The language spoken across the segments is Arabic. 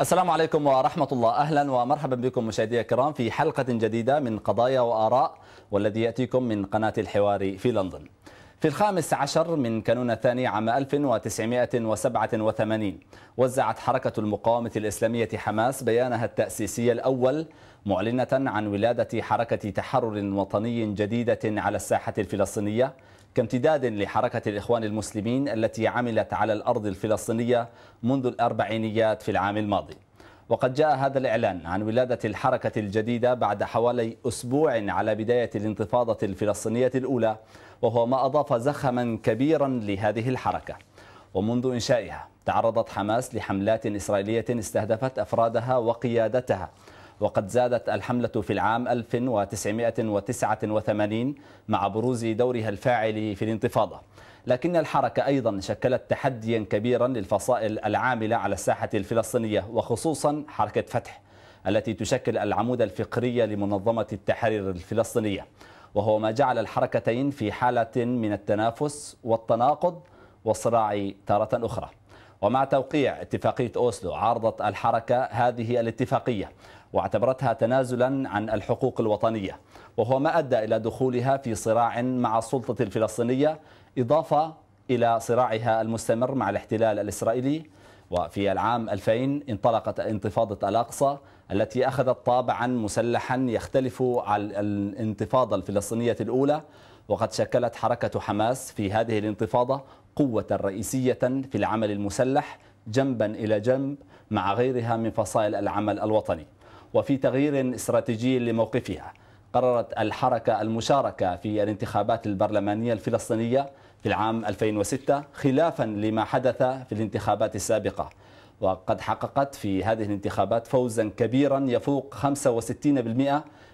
السلام عليكم ورحمة الله أهلا ومرحبا بكم مشاهدي الكرام في حلقة جديدة من قضايا وآراء والذي يأتيكم من قناة الحوار في لندن في الخامس عشر من كانون الثاني عام 1987 وزعت حركة المقاومة الإسلامية حماس بيانها التأسيسي الأول معلنة عن ولادة حركة تحرر وطني جديدة على الساحة الفلسطينية كامتداد لحركة الإخوان المسلمين التي عملت على الأرض الفلسطينية منذ الأربعينيات في العام الماضي وقد جاء هذا الإعلان عن ولادة الحركة الجديدة بعد حوالي أسبوع على بداية الانتفاضة الفلسطينية الأولى وهو ما أضاف زخما كبيرا لهذه الحركة ومنذ إنشائها تعرضت حماس لحملات إسرائيلية استهدفت أفرادها وقيادتها وقد زادت الحملة في العام 1989 مع بروز دورها الفاعل في الانتفاضة لكن الحركة أيضا شكلت تحديا كبيرا للفصائل العاملة على الساحة الفلسطينية وخصوصا حركة فتح التي تشكل العمود الفقري لمنظمة التحرير الفلسطينية وهو ما جعل الحركتين في حالة من التنافس والتناقض والصراع تارة أخرى ومع توقيع اتفاقية أوسلو عارضت الحركة هذه الاتفاقية واعتبرتها تنازلا عن الحقوق الوطنية وهو ما أدى إلى دخولها في صراع مع السلطة الفلسطينية إضافة إلى صراعها المستمر مع الاحتلال الإسرائيلي وفي العام 2000 انطلقت انتفاضة الأقصى التي أخذت طابعا مسلحا يختلف عن الانتفاضة الفلسطينية الأولى وقد شكلت حركة حماس في هذه الانتفاضة قوة رئيسية في العمل المسلح جنبا إلى جنب مع غيرها من فصائل العمل الوطني وفي تغيير استراتيجي لموقفها قررت الحركة المشاركة في الانتخابات البرلمانية الفلسطينية في العام 2006 خلافا لما حدث في الانتخابات السابقة وقد حققت في هذه الانتخابات فوزا كبيرا يفوق 65%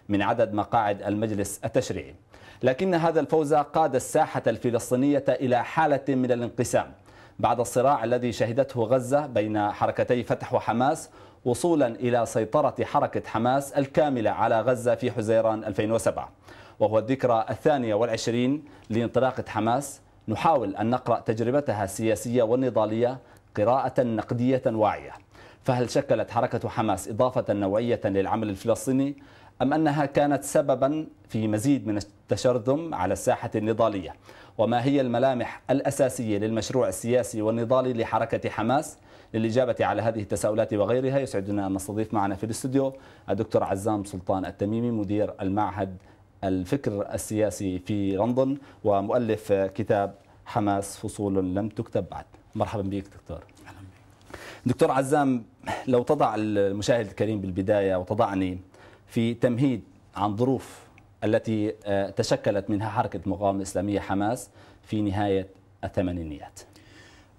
من عدد مقاعد المجلس التشريعي لكن هذا الفوز قاد الساحة الفلسطينية إلى حالة من الانقسام بعد الصراع الذي شهدته غزة بين حركتي فتح وحماس وصولا إلى سيطرة حركة حماس الكاملة على غزة في حزيران 2007 وهو الذكرى الثانية والعشرين لانطلاقة حماس نحاول أن نقرأ تجربتها السياسية والنضالية قراءة نقدية واعية فهل شكلت حركة حماس إضافة نوعية للعمل الفلسطيني أم أنها كانت سببا في مزيد من التشرذم على الساحة النضالية وما هي الملامح الأساسية للمشروع السياسي والنضالي لحركة حماس للإجابة على هذه التساؤلات وغيرها يسعدنا أن نستضيف معنا في الاستوديو الدكتور عزام سلطان التميمي مدير المعهد الفكر السياسي في لندن ومؤلف كتاب حماس فصول لم تكتب بعد مرحبا بك دكتور أهلا بك. دكتور عزام لو تضع المشاهد الكريم بالبداية وتضعني في تمهيد عن ظروف التي آه، تشكلت منها حركة مقاومة إسلامية حماس في نهاية الثمانينيات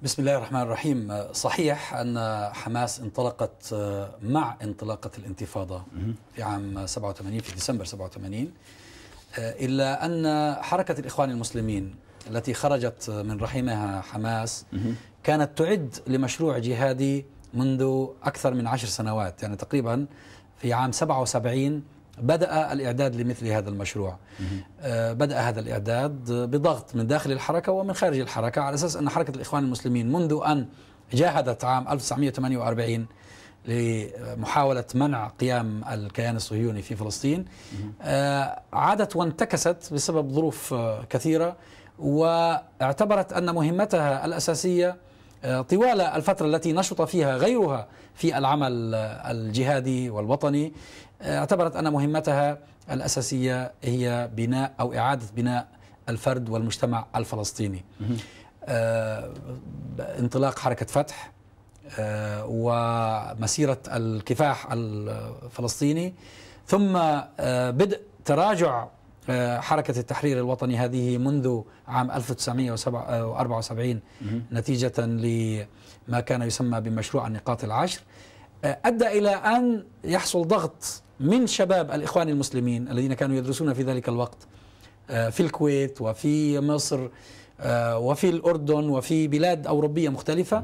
بسم الله الرحمن الرحيم صحيح أن حماس انطلقت آه، مع انطلاقة الانتفاضة في عام 87 في ديسمبر 87 آه، إلا أن حركة الإخوان المسلمين التي خرجت من رحمها حماس كانت تعد لمشروع جهادي منذ أكثر من عشر سنوات يعني تقريبا في عام 77 بدأ الإعداد لمثل هذا المشروع آه، بدأ هذا الإعداد بضغط من داخل الحركة ومن خارج الحركة على أساس أن حركة الإخوان المسلمين منذ أن جاهدت عام 1948 لمحاولة منع قيام الكيان الصهيوني في فلسطين آه، عادت وانتكست بسبب ظروف آه، كثيرة واعتبرت أن مهمتها الأساسية طوال الفترة التي نشط فيها غيرها في العمل الجهادي والوطني آه، اعتبرت أن مهمتها الأساسية هي بناء أو إعادة بناء الفرد والمجتمع الفلسطيني آه، انطلاق حركة فتح آه، ومسيرة الكفاح الفلسطيني ثم بدء تراجع حركة التحرير الوطني هذه منذ عام 1974 نتيجة لما كان يسمى بمشروع النقاط العشر أدى إلى أن يحصل ضغط من شباب الإخوان المسلمين الذين كانوا يدرسون في ذلك الوقت آه، في الكويت وفي مصر آه، وفي الأردن وفي بلاد أوروبية مختلفة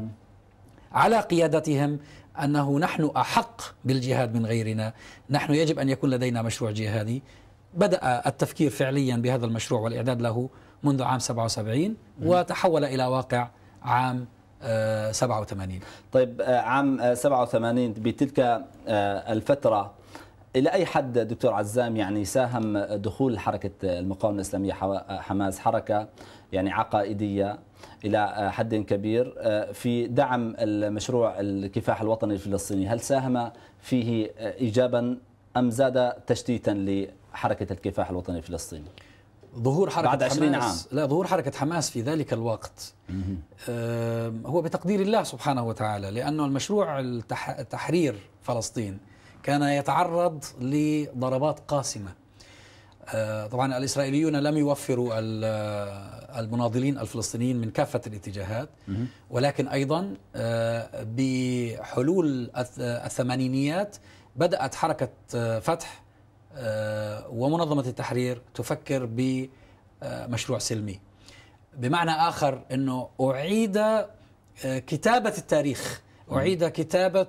على قيادتهم أنه نحن أحق بالجهاد من غيرنا نحن يجب أن يكون لدينا مشروع جهادي بدأ التفكير فعليا بهذا المشروع والإعداد له منذ عام 77 وتحول إلى واقع عام 87 آه، طيب عام 87 بتلك الفترة الى اي حد دكتور عزام يعني ساهم دخول حركه المقاومه الاسلاميه حماس حركه يعني عقائديه الى حد كبير آه، في دعم المشروع الكفاح الوطني الفلسطيني هل ساهم فيه ايجابا ام زاد تشتيتا لحركه الكفاح الوطني الفلسطيني ظهور حركة بعد 20 عام لا ظهور حركة حماس في ذلك الوقت آه، هو بتقدير الله سبحانه وتعالى لأنه المشروع التحرير تحرير فلسطين كان يتعرض لضربات قاسمة آه، طبعا الإسرائيليون لم يوفروا آه، المناضلين الفلسطينيين من كافة الاتجاهات ولكن أيضا آه، بحلول الثمانينيات بدأت حركة فتح ومنظمة التحرير تفكر بمشروع سلمي بمعنى آخر أنه أعيد كتابة التاريخ أعيد كتابة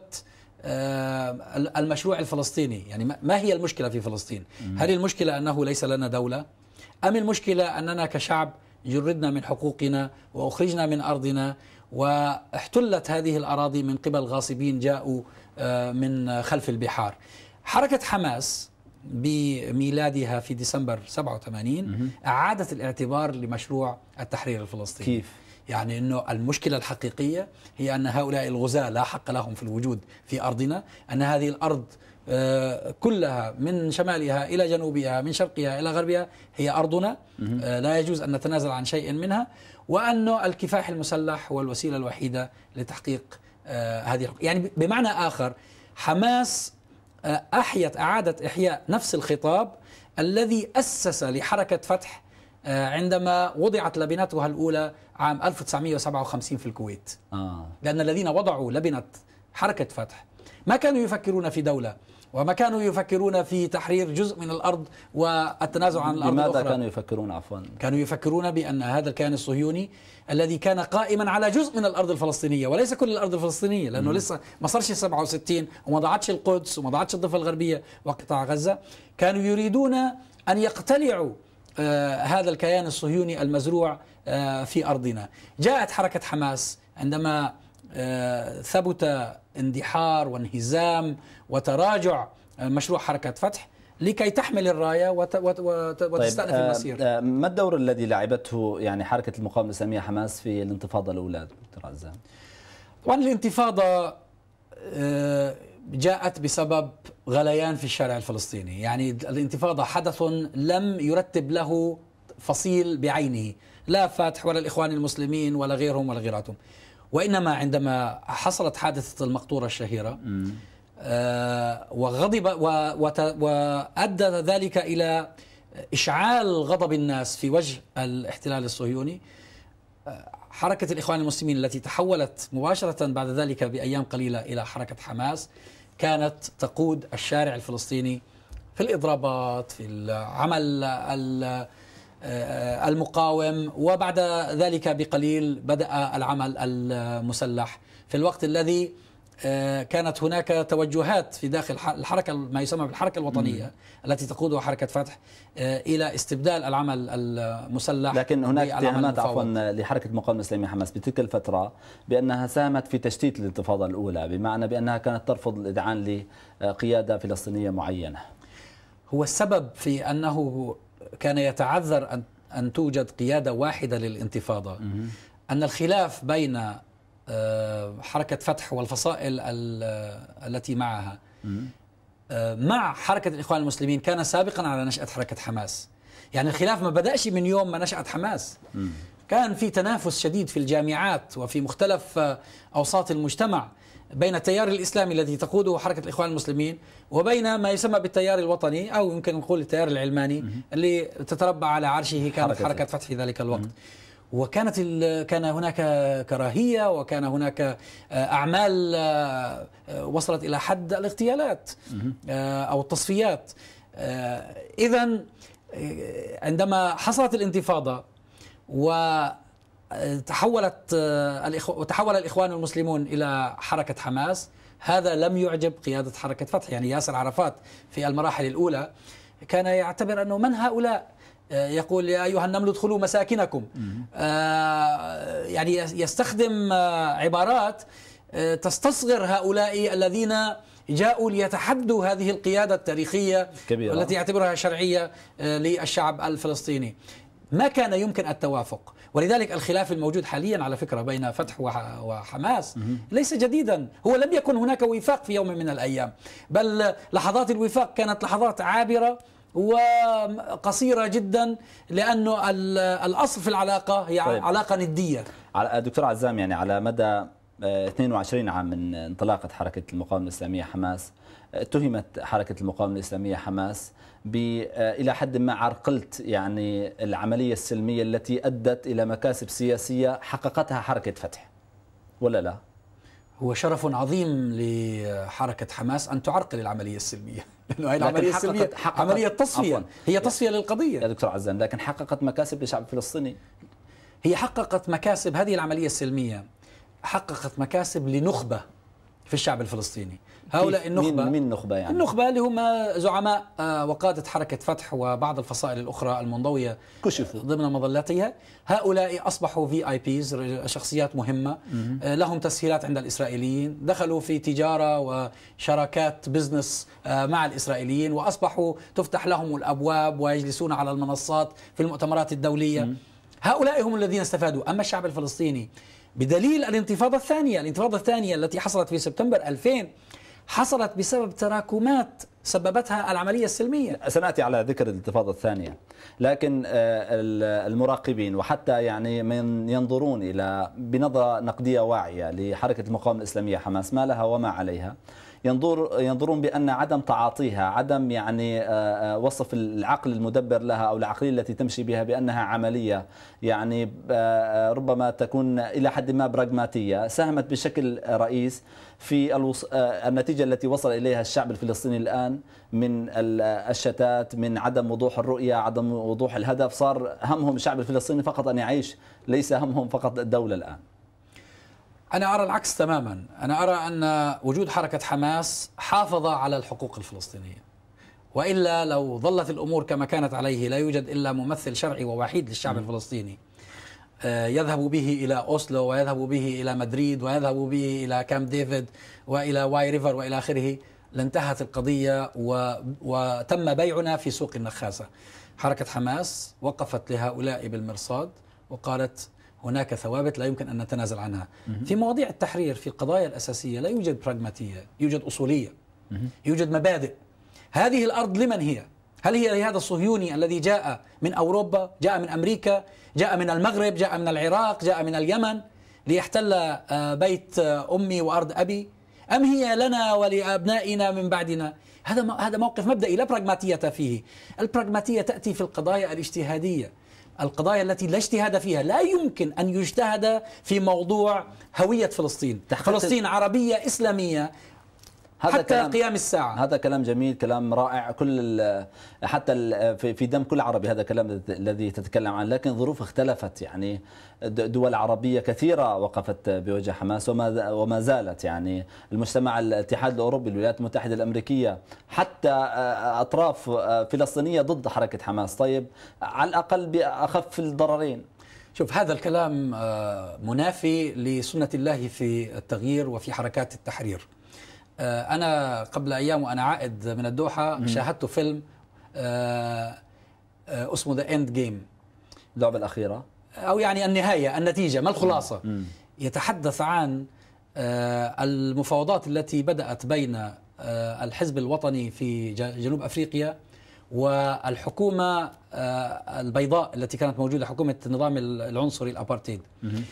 آه، المشروع الفلسطيني يعني ما هي المشكلة في فلسطين هل المشكلة أنه ليس لنا دولة أم المشكلة أننا كشعب جردنا من حقوقنا وأخرجنا من أرضنا واحتلت هذه الأراضي من قبل غاصبين جاءوا آه، من خلف البحار حركة حماس بميلادها في ديسمبر 87 أعادت الاعتبار لمشروع التحرير الفلسطيني كيف؟ يعني أنه المشكلة الحقيقية هي أن هؤلاء الغزاة لا حق لهم في الوجود في أرضنا أن هذه الأرض آه، كلها من شمالها إلى جنوبها من شرقها إلى غربها هي أرضنا آه، لا يجوز أن نتنازل عن شيء منها وأن الكفاح المسلح هو الوسيلة الوحيدة لتحقيق آه، هذه يعني بمعنى آخر حماس أحيت أعادت إحياء نفس الخطاب الذي أسس لحركة فتح عندما وضعت لبنتها الأولى عام 1957 في الكويت آه. لأن الذين وضعوا لبنة حركة فتح ما كانوا يفكرون في دولة وما كانوا يفكرون في تحرير جزء من الأرض والتنازع عن الأرض لماذا الأخرى. كانوا يفكرون عفوا كانوا يفكرون بأن هذا الكيان الصهيوني الذي كان قائما على جزء من الأرض الفلسطينية وليس كل الأرض الفلسطينية لأنه م. لسه ما صارش 67 وما ضعتش القدس وما ضعتش الضفة الغربية وقطاع غزة كانوا يريدون أن يقتلعوا آه هذا الكيان الصهيوني المزروع آه، في أرضنا جاءت حركة حماس عندما آه، ثبت اندحار وانهزام وتراجع آه، مشروع حركة فتح لكي تحمل الرايه طيب، وتستأنف طيب المسير ما الدور الذي لعبته يعني حركه المقاومه الاسلاميه حماس في الانتفاضه الاولى دكتور عزام؟ طبعا الانتفاضه جاءت بسبب غليان في الشارع الفلسطيني، يعني الانتفاضه حدث لم يرتب له فصيل بعينه، لا فاتح ولا الإخوان المسلمين ولا غيرهم ولا غيراتهم وإنما عندما حصلت حادثة المقطورة الشهيرة آه، وغضب وأدى ذلك إلى إشعال غضب الناس في وجه الاحتلال الصهيوني آه، حركة الإخوان المسلمين التي تحولت مباشرة بعد ذلك بأيام قليلة إلى حركة حماس كانت تقود الشارع الفلسطيني في الإضرابات في العمل آه، المقاوم وبعد ذلك بقليل بدأ العمل المسلح في الوقت الذي آه، كانت هناك توجهات في داخل الحركة ما يسمى بالحركة الوطنية مم. التي تقودها حركة فتح آه، إلى استبدال العمل المسلح لكن هناك اتهامات عفوا لحركة المقاومة الإسلامية حماس بتلك الفترة بأنها ساهمت في تشتيت الانتفاضة الأولى بمعنى بأنها كانت ترفض الإذعان لقيادة فلسطينية معينة هو السبب في أنه كان يتعذر أن أن توجد قيادة واحدة للانتفاضة أن الخلاف بين آه، حركة فتح والفصائل آه، التي معها آه، مع حركة الإخوان المسلمين كان سابقا على نشأة حركة حماس يعني الخلاف ما بدأش من يوم ما نشأت حماس كان في تنافس شديد في الجامعات وفي مختلف آه، أوساط المجتمع بين التيار الإسلامي الذي تقوده حركة الإخوان المسلمين وبين ما يسمى بالتيار الوطني أو يمكن نقول التيار العلماني اللي تتربع على عرشه كانت حركة, فتح في ذلك الوقت وكانت كان هناك كراهيه وكان هناك آه، اعمال آه، وصلت الى حد الاغتيالات او التصفيات اذا عندما حصلت الانتفاضه و تحولت آه، الإخو... الإخوان المسلمون إلى حركة حماس هذا لم يعجب قيادة حركة فتح يعني ياسر عرفات في المراحل الأولى كان يعتبر أنه من هؤلاء آه، يقول يا أيها النمل ادخلوا مساكنكم آه، يعني يستخدم عبارات تستصغر هؤلاء الذين جاءوا ليتحدوا هذه القيادة التاريخية كبيرة. التي يعتبرها شرعية للشعب الفلسطيني ما كان يمكن التوافق ولذلك الخلاف الموجود حاليا على فكرة بين فتح وحماس ليس جديدا هو لم يكن هناك وفاق في يوم من الأيام بل لحظات الوفاق كانت لحظات عابرة وقصيرة جدا لأنه الأصل في العلاقة هي طيب. علاقة ندية دكتور عزام يعني على مدى 22 آه، عام من انطلاقة حركة المقاومة الإسلامية حماس اتهمت حركة المقاومة الإسلامية حماس آه، الى حد ما عرقلت يعني العمليه السلميه التي ادت الى مكاسب سياسيه حققتها حركه فتح ولا لا؟ هو شرف عظيم لحركة حماس أن تعرقل العملية السلمية لأنه هي العملية حققت السلمية حققت عملية تصفية عفواً. هي تصفية للقضية يا دكتور عزام لكن حققت مكاسب للشعب الفلسطيني هي حققت مكاسب هذه العملية السلمية حققت مكاسب لنخبة في الشعب الفلسطيني هؤلاء النخبة من, النخبة نخبة يعني؟ النخبة اللي هم زعماء آه، وقادة حركة فتح وبعض الفصائل الأخرى المنضوية كشفوا آه، ضمن مظلتها هؤلاء أصبحوا في آي بيز شخصيات مهمة آه، لهم تسهيلات عند الإسرائيليين دخلوا في تجارة وشراكات بزنس مع الإسرائيليين وأصبحوا تفتح لهم الأبواب ويجلسون على المنصات في المؤتمرات الدولية هؤلاء هم الذين استفادوا أما الشعب الفلسطيني بدليل الانتفاضة الثانية الانتفاضة الثانية التي حصلت في سبتمبر 2000 حصلت بسبب تراكمات سببتها العملية السلمية سنأتي على ذكر الانتفاضة الثانية لكن آه، المراقبين وحتى يعني من ينظرون إلى بنظرة نقدية واعية لحركة المقاومة الإسلامية حماس ما لها وما عليها ينظر ينظرون بأن عدم تعاطيها عدم يعني آه، آه، وصف العقل المدبر لها أو العقلية التي تمشي بها بأنها عملية يعني آه، ربما تكون إلى حد ما براغماتية ساهمت بشكل رئيس في الوص... النتيجة التي وصل إليها الشعب الفلسطيني الآن من الشتات من عدم وضوح الرؤية عدم وضوح الهدف صار همهم الشعب الفلسطيني فقط أن يعيش ليس همهم فقط الدولة الآن أنا أرى العكس تماما أنا أرى أن وجود حركة حماس حافظ على الحقوق الفلسطينية وإلا لو ظلت الأمور كما كانت عليه لا يوجد إلا ممثل شرعي ووحيد للشعب الفلسطيني آه، يذهب به إلى أوسلو ويذهب به إلى مدريد ويذهب به إلى كامب ديفيد وإلى واي ريفر وإلى آخره لانتهت القضية و... وتم بيعنا في سوق النخاسة حركة حماس وقفت لهؤلاء بالمرصاد وقالت هناك ثوابت لا يمكن أن نتنازل عنها في مواضيع التحرير في القضايا الأساسية لا يوجد براغماتية يوجد أصولية يوجد مبادئ هذه الأرض لمن هي؟ هل هي لهذا الصهيوني الذي جاء من أوروبا جاء من أمريكا جاء من المغرب جاء من العراق جاء من اليمن ليحتل آه، بيت آه، أمي وأرض أبي أم هي لنا ولأبنائنا من بعدنا هذا هذا موقف مبدئي لا براغماتية فيه البراغماتية تأتي في القضايا الاجتهادية القضايا التي لا اجتهاد فيها لا يمكن أن يجتهد في موضوع هوية فلسطين فلسطين عربية إسلامية هذا حتى كلام قيام الساعة هذا كلام جميل كلام رائع كل حتى في دم كل عربي هذا الكلام الذي تتكلم عنه لكن الظروف اختلفت يعني دول عربية كثيرة وقفت بوجه حماس وما وما زالت يعني المجتمع الاتحاد الأوروبي الولايات المتحدة الأمريكية حتى آه، أطراف آه، فلسطينية ضد حركة حماس طيب على الأقل بأخف الضررين شوف هذا الكلام آه، منافي لسنة الله في التغيير وفي حركات التحرير آه، أنا قبل أيام وأنا عائد من الدوحة شاهدت فيلم آه، آه، اسمه ذا اند جيم اللعبة الأخيرة أو يعني النهاية النتيجة ما الخلاصة مم. يتحدث عن المفاوضات التي بدأت بين الحزب الوطني في جنوب أفريقيا والحكومة البيضاء التي كانت موجودة حكومة النظام العنصري الأبارتيد مم.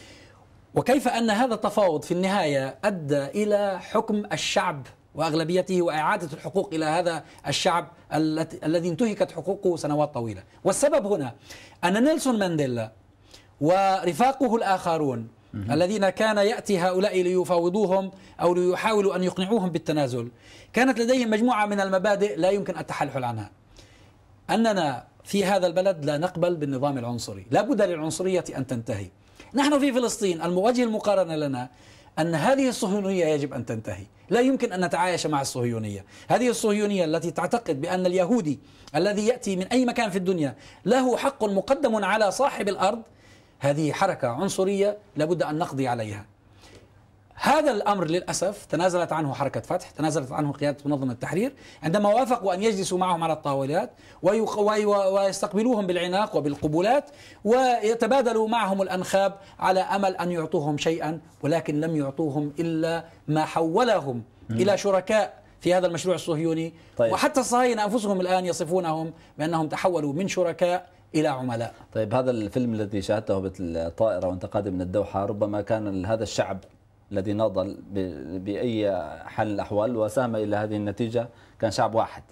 وكيف أن هذا التفاوض في النهاية أدى إلى حكم الشعب واغلبيته واعاده الحقوق الى هذا الشعب الذي انتهكت حقوقه سنوات طويله، والسبب هنا ان نيلسون مانديلا ورفاقه الاخرون الذين كان ياتي هؤلاء ليفاوضوهم او ليحاولوا ان يقنعوهم بالتنازل، كانت لديهم مجموعه من المبادئ لا يمكن التحلحل عنها. اننا في هذا البلد لا نقبل بالنظام العنصري، لا بد للعنصريه ان تنتهي. نحن في فلسطين المواجهة المقارنة لنا أن هذه الصهيونية يجب أن تنتهي لا يمكن أن نتعايش مع الصهيونية هذه الصهيونية التي تعتقد بأن اليهودي الذي يأتي من أي مكان في الدنيا له حق مقدم على صاحب الأرض هذه حركة عنصرية لابد أن نقضي عليها هذا الأمر للأسف تنازلت عنه حركة فتح تنازلت عنه قيادة منظمة التحرير عندما وافقوا أن يجلسوا معهم على الطاولات ويستقبلوهم بالعناق وبالقبولات ويتبادلوا معهم الأنخاب على أمل أن يعطوهم شيئا ولكن لم يعطوهم إلا ما حولهم إلى شركاء في هذا المشروع الصهيوني طيب. وحتى الصهاينة أنفسهم الآن يصفونهم بأنهم تحولوا من شركاء الى عملاء. طيب هذا الفيلم الذي شاهدته بالطائره وانت قادم من الدوحه ربما كان هذا الشعب الذي ناضل باي حال الاحوال وساهم الى هذه النتيجه كان شعب واحد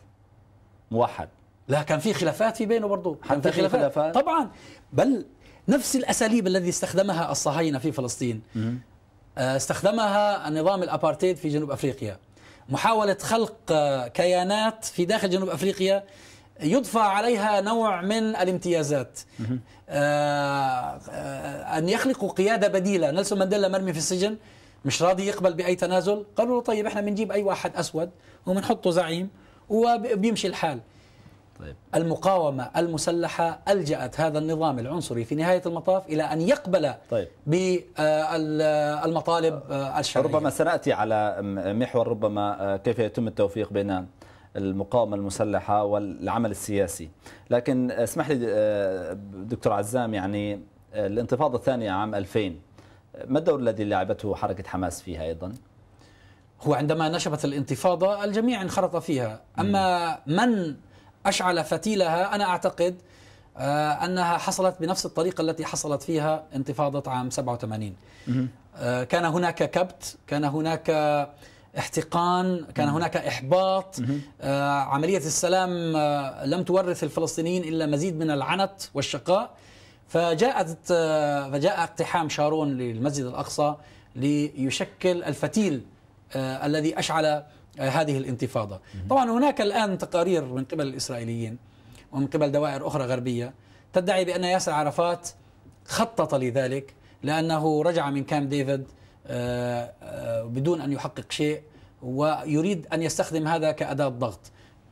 موحد لا كان في خلافات في بينه برضه كان في خلافات. خلافات طبعا بل نفس الاساليب الذي استخدمها الصهاينه في فلسطين آه، استخدمها نظام الابارتيد في جنوب افريقيا محاوله خلق آه، كيانات في داخل جنوب افريقيا يضفى عليها نوع من الامتيازات آآ آآ آه، أن يخلقوا قيادة بديلة نيلسون مانديلا مرمي في السجن مش راضي يقبل باي تنازل قالوا له طيب احنا بنجيب اي واحد اسود وبنحطه زعيم وبيمشي الحال طيب. المقاومة المسلحة ألجأت هذا النظام العنصري في نهاية المطاف إلى أن يقبل طيب. بالمطالب آه، آه، آه، الشرعية ربما سنأتي على محور ربما كيف يتم التوفيق بين المقاومة المسلحة والعمل السياسي لكن اسمح لي دكتور عزام يعني الانتفاضة الثانية عام 2000 ما الدور الذي لعبته حركة حماس فيها أيضا؟ هو عندما نشبت الانتفاضة الجميع انخرط فيها أما من أشعل فتيلها أنا أعتقد آه، أنها حصلت بنفس الطريقة التي حصلت فيها انتفاضة عام 87 آه، كان هناك كبت كان هناك احتقان كان هناك إحباط آه، عملية السلام لم تورث الفلسطينيين إلا مزيد من العنت والشقاء فجاءت فجاء اقتحام شارون للمسجد الأقصى ليشكل الفتيل آه، الذي أشعل آه، هذه الانتفاضة طبعا هناك الآن تقارير من قبل الإسرائيليين ومن قبل دوائر أخرى غربية تدعي بأن ياسر عرفات خطط لذلك لأنه رجع من كامب ديفيد آه، بدون أن يحقق شيء ويريد أن يستخدم هذا كأداة ضغط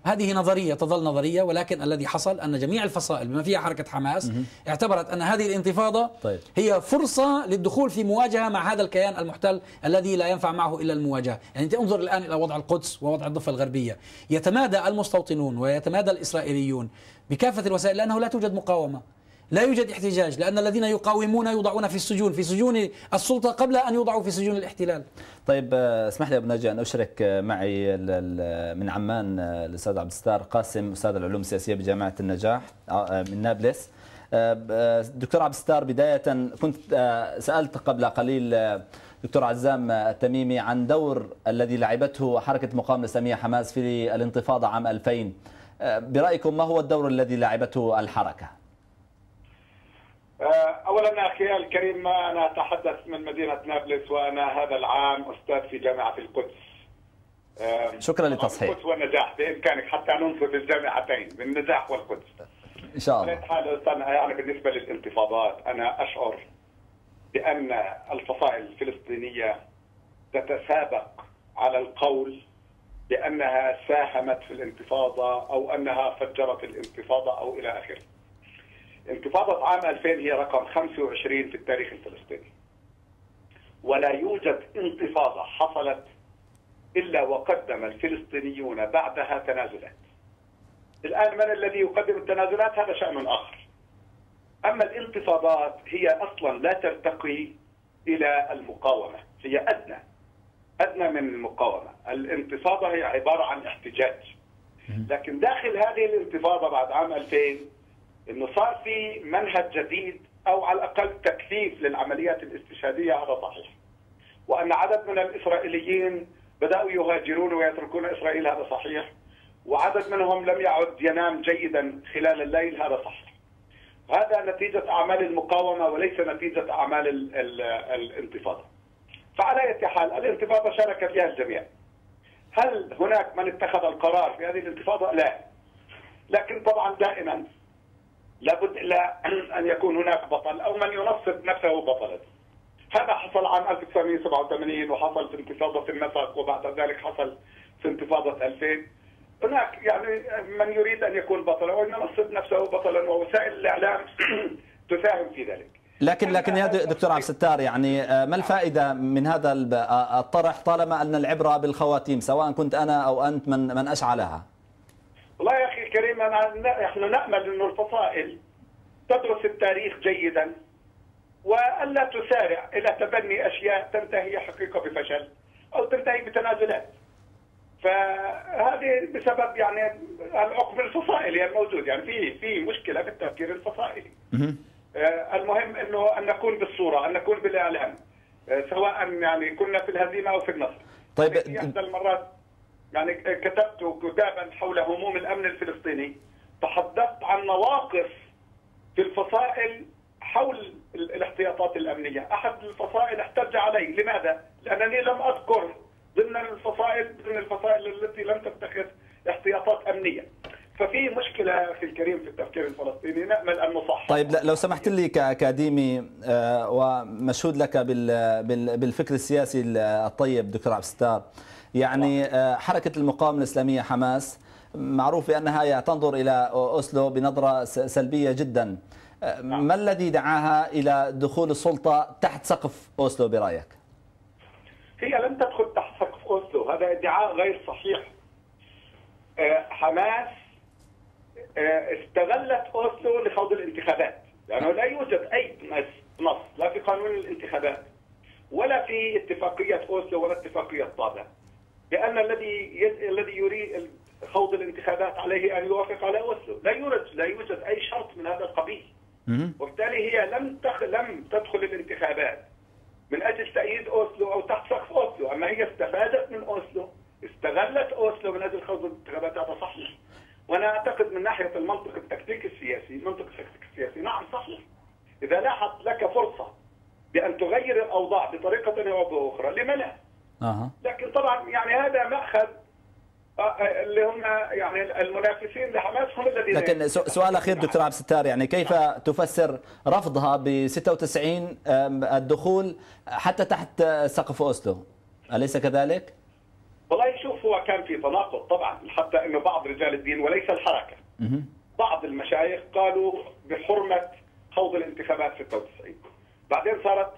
هذه نظرية تظل نظرية ولكن الذي حصل أن جميع الفصائل بما فيها حركة حماس اعتبرت أن هذه الانتفاضة طيب. هي فرصة للدخول في مواجهة مع هذا الكيان المحتل الذي لا ينفع معه إلا المواجهة يعني أنت انظر الآن إلى وضع القدس ووضع الضفة الغربية يتمادى المستوطنون ويتمادى الإسرائيليون بكافة الوسائل لأنه لا توجد مقاومة لا يوجد احتجاج لأن الذين يقاومون يوضعون في السجون في سجون السلطة قبل أن يوضعوا في سجون الاحتلال طيب آه، اسمح لي أبو ناجي أن أشرك آه، معي آه، من عمان الأستاذ عبد الستار قاسم أستاذ العلوم السياسية بجامعة النجاح من نابلس دكتور عبد الستار بداية كنت سألت قبل قليل دكتور عزام التميمي عن دور الذي لعبته حركة مقاومة الإسلامية حماس في الانتفاضة عام 2000 برأيكم ما هو الدور الذي لعبته الحركة؟ آه، اولا اخي الكريم انا اتحدث من مدينه نابلس وانا هذا العام استاذ في جامعه القدس آه، شكرا للتصحيح القدس والنجاح بامكانك حتى ننصف الجامعتين بالنجاح والقدس ان شاء الله يعني بالنسبه للانتفاضات انا اشعر بان الفصائل الفلسطينيه تتسابق على القول بانها ساهمت في الانتفاضه او انها فجرت الانتفاضه او الى اخره انتفاضة عام 2000 هي رقم 25 في التاريخ الفلسطيني ولا يوجد انتفاضة حصلت إلا وقدم الفلسطينيون بعدها تنازلات الآن من الذي يقدم التنازلات هذا شأن آخر أما الانتفاضات هي أصلا لا ترتقي إلى المقاومة هي أدنى أدنى من المقاومة الانتفاضة هي عبارة عن احتجاج لكن داخل هذه الانتفاضة بعد عام 2000 انه صار في منهج جديد او على الاقل تكثيف للعمليات الاستشهاديه هذا صحيح. وان عدد من الاسرائيليين بداوا يهاجرون ويتركون اسرائيل هذا صحيح. وعدد منهم لم يعد ينام جيدا خلال الليل هذا صحيح. هذا نتيجه اعمال المقاومه وليس نتيجه اعمال ال ال الانتفاضه. فعلى اي حال الانتفاضه شارك فيها الجميع. هل هناك من اتخذ القرار في هذه الانتفاضه؟ لا. لكن طبعا دائما لابد الا ان يكون هناك بطل او من ينصب نفسه بطلا. هذا حصل عام 1987 وحصل في انتفاضه في النفق وبعد ذلك حصل في انتفاضه 2000. هناك يعني من يريد ان يكون بطلا وينصب نفسه بطلا ووسائل الاعلام تساهم في ذلك. لكن لكن يا دكتور عبد الستار يعني آه، ما الفائده من هذا آه، آه، الطرح طالما ان العبره بالخواتيم سواء كنت انا او انت من من اشعلها؟ الكريم نحن نأمل أن الفصائل تدرس التاريخ جيدا وألا تسارع إلى تبني أشياء تنتهي حقيقة بفشل أو تنتهي بتنازلات فهذه بسبب يعني العقم الفصائلي الموجود يعني في في مشكله في التفكير الفصائلي. آه، المهم انه ان نكون بالصوره، ان نكون بالاعلام آه، سواء يعني كنا في الهزيمه او في النصر. طيب يعني احدى المرات يعني كتبت كتابا حول هموم الامن الفلسطيني تحدثت عن مواقف في الفصائل حول الاحتياطات الامنيه، احد الفصائل احتج علي، لماذا؟ لانني لم اذكر ضمن الفصائل ضمن الفصائل التي لم تتخذ احتياطات امنيه. ففي مشكله في الكريم في التفكير الفلسطيني نامل ان نصحح. طيب لو سمحت لي كاكاديمي آه، ومشهود لك بالفكر السياسي الطيب دكتور عبد الستار يعني آه، حركة المقاومة الإسلامية حماس معروف بأنها تنظر إلى أوسلو بنظرة سلبية جدا آه، نعم. ما الذي دعاها إلى دخول السلطة تحت سقف أوسلو برأيك؟ هي لم تدخل تحت سقف أوسلو هذا ادعاء غير صحيح آه، حماس استغلت أوسلو لخوض الانتخابات لأنه يعني لا يوجد أي نص لا في قانون الانتخابات ولا في اتفاقية أوسلو ولا اتفاقية طابة لان الذي الذي يريد خوض الانتخابات عليه ان يوافق على اوسلو، لا يوجد لا يوجد اي شرط من هذا القبيل. وبالتالي هي لم تخ... لم تدخل الانتخابات من اجل تأييد اوسلو او تحت سقف اوسلو، اما هي استفادت من اوسلو، استغلت اوسلو من اجل خوض الانتخابات هذا صحيح. وانا اعتقد من ناحيه المنطق التكتيكي السياسي، منطق التكتيك السياسي نعم صحيح. اذا لاحت لك فرصه بان تغير الاوضاع بطريقه او باخرى، لم لا؟ أه. لكن طبعا يعني هذا مأخذ آه، آه، اللي هم يعني المنافسين لحماس هم الذين لكن سؤال اخير دكتور عبد الستار يعني كيف نعم. تفسر رفضها ب 96 الدخول حتى تحت سقف اوسلو اليس كذلك؟ والله شوف هو كان في تناقض طبعا حتى انه بعض رجال الدين وليس الحركه بعض المشايخ قالوا بحرمه خوض الانتخابات 96 بعدين صارت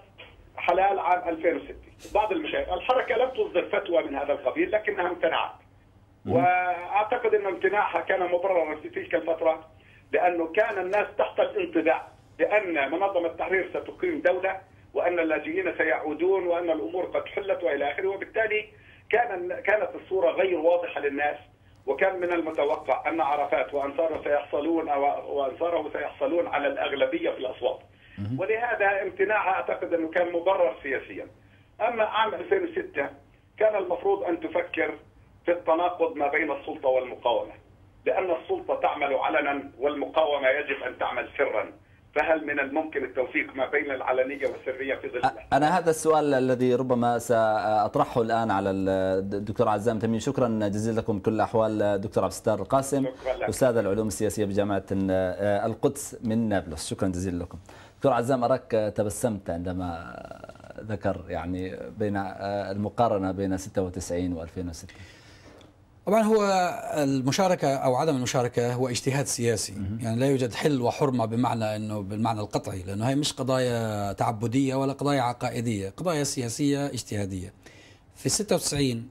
حلال عام 2006 بعض المشاهير الحركه لم تصدر فتوى من هذا القبيل لكنها امتنعت واعتقد ان امتناعها كان مبررا في تلك الفتره لانه كان الناس تحت الانطباع بان منظمه التحرير ستقيم دوله وان اللاجئين سيعودون وان الامور قد حلت والى اخره وبالتالي كان كانت الصوره غير واضحه للناس وكان من المتوقع ان عرفات وانصاره سيحصلون او وانصاره سيحصلون على الاغلبيه في الاصوات ولهذا امتناعها اعتقد انه كان مبرر سياسيا أما عام 2006 كان المفروض أن تفكر في التناقض ما بين السلطة والمقاومة لأن السلطة تعمل علنا والمقاومة يجب أن تعمل سرا فهل من الممكن التوفيق ما بين العلنيه والسريه في ظل انا هذا السؤال الذي ربما ساطرحه الان على الدكتور عزام تميم شكرا جزيلا لكم كل الاحوال دكتور عبد الستار القاسم استاذ العلوم السياسيه بجامعه آه، القدس من نابلس شكرا جزيلا لكم دكتور عزام اراك تبسمت عندما ذكر يعني بين آه، المقارنه بين 96 و 2006 طبعا هو المشاركة أو عدم المشاركة هو اجتهاد سياسي يعني لا يوجد حل وحرمة بمعنى أنه بالمعنى القطعي لأنه هي مش قضايا تعبدية ولا قضايا عقائدية قضايا سياسية اجتهادية في 96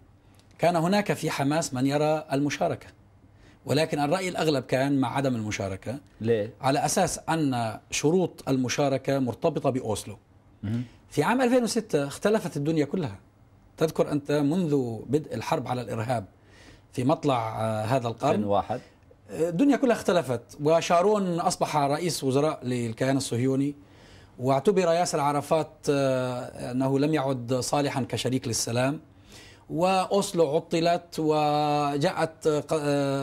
كان هناك في حماس من يرى المشاركة ولكن الرأي الأغلب كان مع عدم المشاركة ليه؟ على أساس أن شروط المشاركة مرتبطة بأوسلو في عام 2006 اختلفت الدنيا كلها تذكر أنت منذ بدء الحرب على الإرهاب في مطلع آه، هذا القرن واحد آه، الدنيا كلها اختلفت وشارون أصبح رئيس وزراء للكيان الصهيوني واعتبر ياسر عرفات آه، أنه لم يعد صالحا كشريك للسلام وأوسلو عطلت وجاءت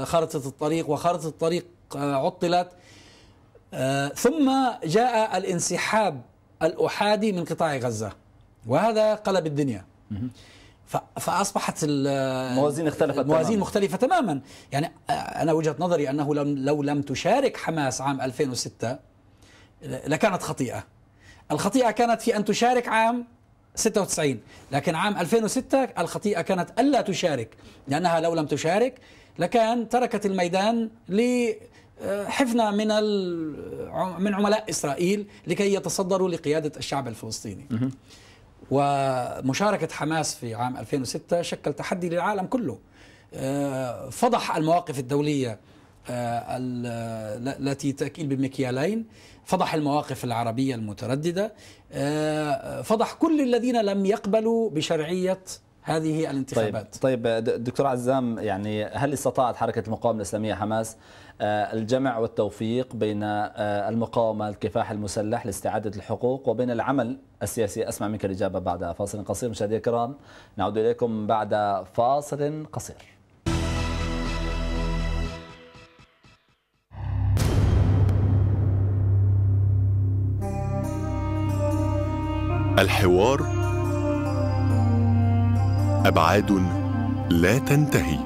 خارطة الطريق وخارطة الطريق عطلت ثم جاء الانسحاب الأحادي من قطاع غزة وهذا قلب الدنيا فاصبحت الموازين اختلفت الموازين تماما. مختلفه تماما يعني آه، انا وجهه نظري انه لم لو لم تشارك حماس عام 2006 لكانت خطيئه الخطيئه كانت في ان تشارك عام 96 لكن عام 2006 الخطيئه كانت الا تشارك لانها لو لم تشارك لكان تركت الميدان ل حفنة من من عملاء إسرائيل لكي يتصدروا لقيادة الشعب الفلسطيني ومشاركة حماس في عام 2006 شكل تحدي للعالم كله آه، فضح المواقف الدولية آه، التي تأكيل بمكيالين فضح المواقف العربية المترددة آه، فضح كل الذين لم يقبلوا بشرعية هذه الانتخابات طيب, طيب دكتور عزام يعني هل استطاعت حركة المقاومة الإسلامية حماس آه، الجمع والتوفيق بين آه، المقاومة الكفاح المسلح لاستعادة الحقوق وبين العمل السياسي أسمع منك الإجابة بعد فاصل قصير مشاهدي الكرام نعود إليكم بعد فاصل قصير الحوار ابعاد لا تنتهي